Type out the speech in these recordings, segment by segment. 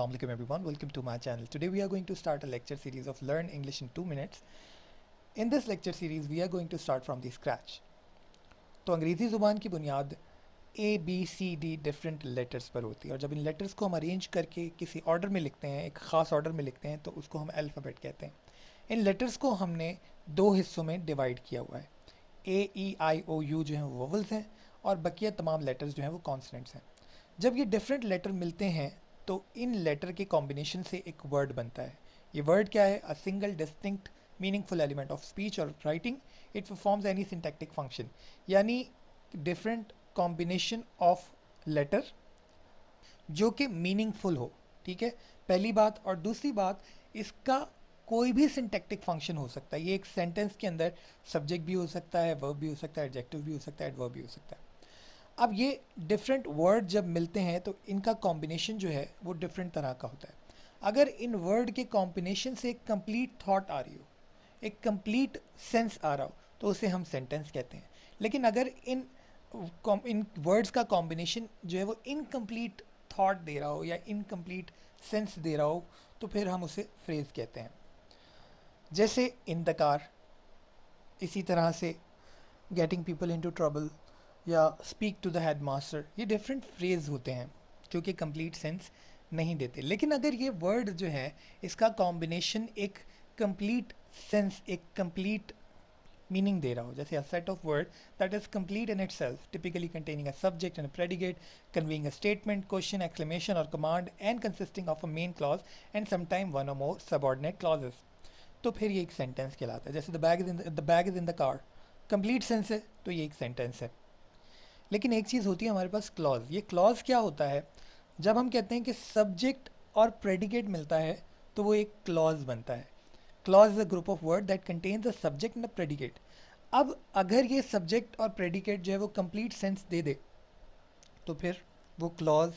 Assalamualaikum everyone, welcome to my channel. Today we are going to start a lecture series of Learn English in 2 Minutes. In this lecture series we are going to start from the scratch. तो अंग्रेज़ी ज़ुबान की बुनियाद A B C D different letters पर होती है और जब इन लेटर्स को हम अरेंज करके किसी ऑर्डर में लिखते हैं एक ख़ास ऑर्डर में लिखते हैं तो उसको हम अल्फ़ाबेट कहते हैं इन लेटर्स को हमने दो हिस्सों में डिवाइड किया हुआ है ए ई आई ओ यू जो है वो वोवल्स हैं और बकिया तमाम लेटर्स जो हैं वो कॉन्सनेंट्स हैं जब ये डिफरेंट लेटर मिलते हैं तो इन लेटर के कॉम्बिनेशन से एक वर्ड बनता है ये वर्ड क्या है a single distinct meaningful element of speech और writing it performs any syntactic function यानी डिफरेंट कॉम्बिनेशन ऑफ लेटर जो कि मीनिंगफुल हो ठीक है पहली बात और दूसरी बात इसका कोई भी सिंटेक्टिक फंक्शन हो सकता है ये एक सेंटेंस के अंदर सब्जेक्ट भी हो सकता है वर्ब भी हो सकता है एडजेक्टिव भी हो सकता है एडवर्ब भी हो सकता है अब ये डिफरेंट वर्ड जब मिलते हैं तो इनका कॉम्बिनेशन जो है वो डिफरेंट तरह का होता है अगर इन वर्ड के कॉम्बिनेशन से एक कम्प्लीट थाट आ रही हो एक कम्प्लीट सेंस आ रहा हो तो उसे हम सेंटेंस कहते हैं लेकिन अगर इन इन वर्ड्स का कॉम्बिनेशन जो है वो इनकम्प्लीट थाट दे रहा हो या इनकम्प्लीट सेंस दे रहा हो तो फिर हम उसे फ्रेज़ कहते हैं जैसे इंतकार इसी तरह से गेटिंग पीपल इनटू ट्रबल या speak to the headmaster ये डिफरेंट फ्रेज होते हैं जो कि कंप्लीट सेंस नहीं देते लेकिन अगर ये वर्ड जो है इसका कॉम्बिनेशन एक कंप्लीट सेंस एक कंप्लीट मीनिंग दे रहा हो जैसे a set of word that is complete in itself typically containing a subject and predicate conveying a statement question exclamation or command and consisting of a main clause and sometime one or more subordinate clauses तो फिर ये एक sentence कहलाता है जैसे the bag is in the bag is in the car complete sense है तो ये एक सेंटेंस है लेकिन एक चीज़ होती है हमारे पास क्लॉज ये क्लॉज क्या होता है जब हम कहते हैं कि सब्जेक्ट और प्रेडिकेट मिलता है तो वो एक क्लॉज बनता है clause is a group of word that contains a subject and a predicate अब अगर ये सब्जेक्ट और प्रेडिकेट जो है वो कंप्लीट सेंस दे दे तो फिर वो क्लॉज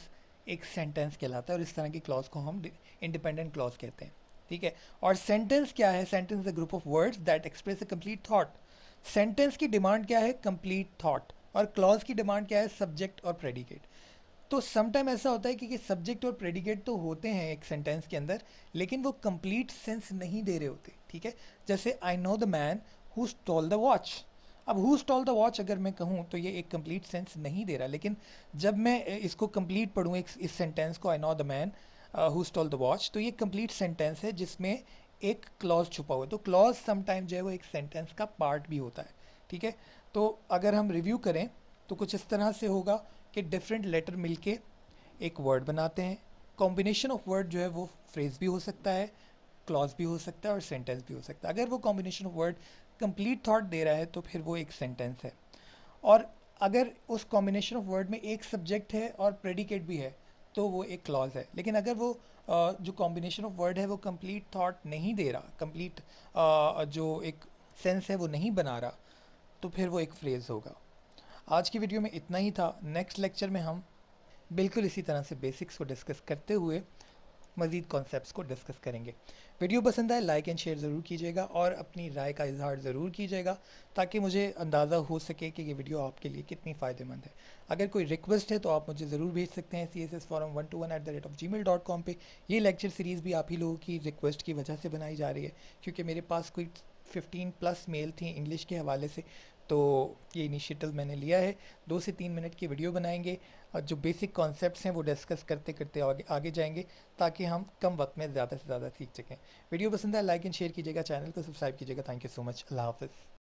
एक सेंटेंस कहलाता है और इस तरह की क्लॉज को हम इंडिपेंडेंट क्लॉज कहते हैं ठीक है और सेंटेंस क्या है sentence a group of words that express a complete thought sentence की डिमांड क्या है कंप्लीट थॉट और क्लॉज की डिमांड क्या है सब्जेक्ट और प्रेडिकेट तो समटाइम ऐसा होता है कि, कि सब्जेक्ट और प्रेडिकेट तो होते हैं एक सेंटेंस के अंदर लेकिन वो कंप्लीट सेंस नहीं दे रहे होते ठीक है जैसे I know the man who stole the watch अब हु स्टॉल द वॉच अगर मैं कहूँ तो ये एक कंप्लीट सेंस नहीं दे रहा लेकिन जब मैं इसको कंप्लीट पढ़ूँ इस सेंटेंस को I know the man who stole the watch तो ये कंप्लीट सेंटेंस है जिसमें एक क्लॉज छुपा हुआ है तो क्लॉज समटाइम जो है वो एक सेंटेंस का पार्ट भी होता है ठीक है तो अगर हम रिव्यू करें तो कुछ इस तरह से होगा कि डिफरेंट लेटर मिलके एक वर्ड बनाते हैं कॉम्बिनेशन ऑफ वर्ड जो है वो फ्रेज भी हो सकता है क्लॉज भी हो सकता है और सेंटेंस भी हो सकता है अगर वो combination of word complete thought दे रहा है तो फिर वो एक सेंटेंस है और अगर उस कॉम्बिनेशन ऑफ वर्ड में एक सब्जेक्ट है और प्रेडिकेट भी है तो वो एक क्लॉज है लेकिन अगर वो जो कॉम्बिनेशन ऑफ वर्ड है वो कंप्लीट थॉट नहीं दे रहा कंप्लीट जो एक सेंस है वो नहीं बना रहा तो फिर वो एक फ्रेज़ होगा आज की वीडियो में इतना ही था नेक्स्ट लेक्चर में हम बिल्कुल इसी तरह से बेसिक्स को डिस्कस करते हुए मज़ीद कॉन्सेप्ट को डिस्कस करेंगे वीडियो पसंद आए लाइक एंड शेयर ज़रूर कीजिएगा और अपनी राय का इजहार ज़रूर कीजिएगा ताकि मुझे अंदाज़ा हो सके कि ये वीडियो आपके लिए कितनी फ़ायदेमंद है अगर कोई रिक्वेस्ट है तो आप मुझे ज़रूर भेज सकते हैं C S S forum one two one at the rate of Gmail dot com पर यह लेक्चर सीरीज़ भी आप ही लोगों की रिक्वेस्ट की वजह से बनाई जा रही है क्योंकि मेरे पास कोई फिफ्टीन प्लस मेल थी इंग्लिश के हवाले से तो ये इनिशिएटिव मैंने लिया है दो से तीन मिनट की वीडियो बनाएंगे और जो बेसिक कॉन्सेप्ट हैं वो डिस्कस करते करते आगे आगे जाएंगे ताकि हम कम वक्त में ज़्यादा से ज़्यादा सीख सकें वीडियो पसंद है लाइक एंड शेयर कीजिएगा चैनल को सब्सक्राइब कीजिएगा थैंक यू सो मच अल्लाह हाफिज़